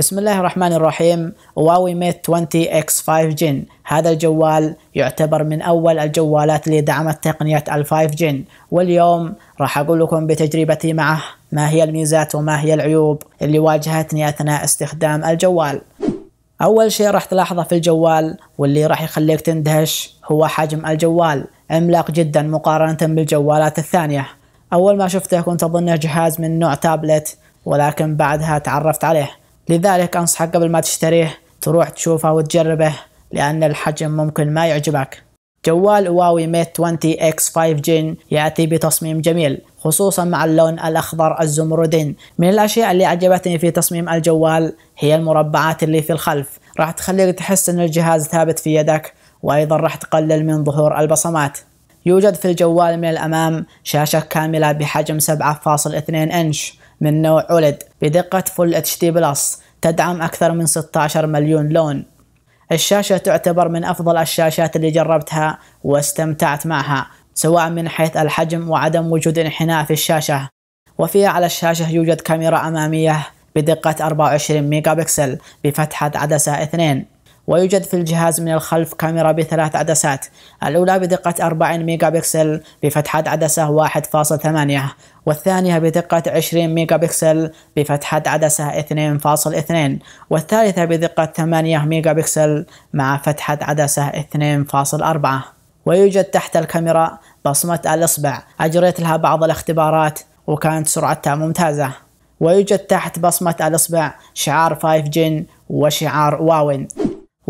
بسم الله الرحمن الرحيم هواوي ميت 20 اكس 5 جن هذا الجوال يعتبر من أول الجوالات اللي دعمت تقنية ال 5 جن واليوم راح أقول لكم بتجربتي معه ما هي الميزات وما هي العيوب اللي واجهتني أثناء استخدام الجوال أول شيء راح تلاحظه في الجوال واللي راح يخليك تندهش هو حجم الجوال عملاق جدا مقارنة بالجوالات الثانية أول ما شفته كنت أظنه جهاز من نوع تابلت ولكن بعدها تعرفت عليه لذلك أنصحك قبل ما تشتريه تروح تشوفه وتجربه لأن الحجم ممكن ما يعجبك جوال هواوي ميت 20 اكس 5 جين يأتي بتصميم جميل خصوصا مع اللون الأخضر الزمردين من الأشياء اللي عجبتني في تصميم الجوال هي المربعات اللي في الخلف راح تخليك تحس أن الجهاز ثابت في يدك وأيضا راح تقلل من ظهور البصمات يوجد في الجوال من الأمام شاشة كاملة بحجم 7.2 إنش من نوع OLED بدقة فول اتش دي بلس تدعم أكثر من 16 مليون لون الشاشة تعتبر من أفضل الشاشات اللي جربتها واستمتعت معها سواء من حيث الحجم وعدم وجود انحناء في الشاشة وفيها على الشاشة يوجد كاميرا أمامية بدقة 24 ميجا بكسل بفتحة عدسة 2 ويوجد في الجهاز من الخلف كاميرا بثلاث عدسات الأولى بدقة 40 ميجا بكسل بفتحة عدسة 1.8 والثانية بدقة 20 ميجا بكسل بفتحة عدسة 2.2 والثالثة بدقة 8 ميجا بكسل مع فتحة عدسة 2.4 ويوجد تحت الكاميرا بصمة الإصبع أجريت لها بعض الاختبارات وكانت سرعتها ممتازة ويوجد تحت بصمة الإصبع شعار 5 جن وشعار واون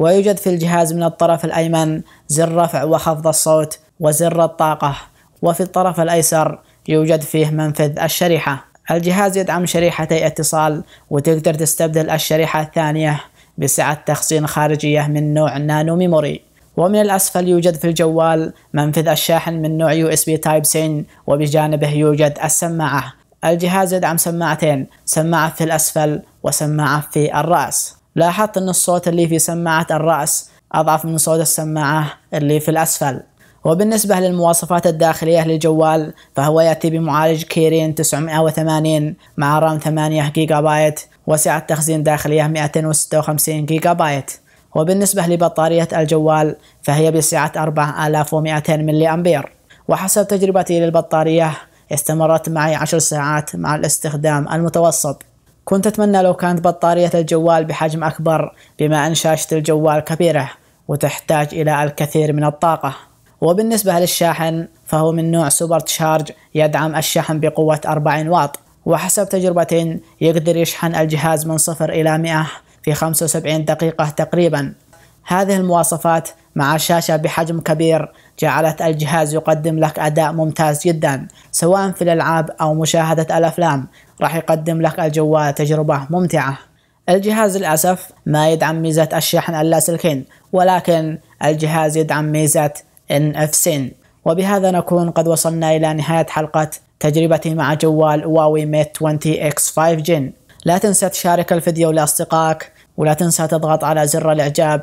ويوجد في الجهاز من الطرف الأيمن زر رفع وخفض الصوت وزر الطاقة وفي الطرف الأيسر يوجد فيه منفذ الشريحة الجهاز يدعم شريحتي اتصال وتقدر تستبدل الشريحة الثانية بسعة تخزين خارجية من نوع نانو ميموري ومن الأسفل يوجد في الجوال منفذ الشاحن من نوع USB Type-C وبجانبه يوجد السماعة الجهاز يدعم سماعتين سماعة في الأسفل وسماعة في الرأس لاحظت أن الصوت اللي في سماعة الرأس أضعف من صوت السماعة اللي في الأسفل وبالنسبة للمواصفات الداخلية للجوال فهو يأتي بمعالج كيرين 980 مع رام 8 جيجا بايت وسعة تخزين داخلية 256 جيجا بايت وبالنسبة لبطارية الجوال فهي بسعة 4200 ملي أمبير وحسب تجربتي للبطارية استمرت معي 10 ساعات مع الاستخدام المتوسط كنت أتمنى لو كانت بطارية الجوال بحجم أكبر بما أن شاشة الجوال كبيرة وتحتاج إلى الكثير من الطاقة وبالنسبة للشاحن فهو من نوع سوبر تشارج يدعم الشحن بقوة 40 واط وحسب تجربة يقدر يشحن الجهاز من صفر إلى 100 في 75 دقيقة تقريبا هذه المواصفات مع شاشة بحجم كبير جعلت الجهاز يقدم لك أداء ممتاز جدا سواء في الألعاب أو مشاهدة الأفلام راح يقدم لك الجوال تجربة ممتعة الجهاز للأسف ما يدعم ميزة الشحن اللاسلكي ولكن الجهاز يدعم ميزة NFC وبهذا نكون قد وصلنا إلى نهاية حلقة تجربتي مع جوال واوي ميت 20 X 5 Gen لا تنسى تشارك الفيديو لأصدقائك ولا تنسى تضغط على زر الإعجاب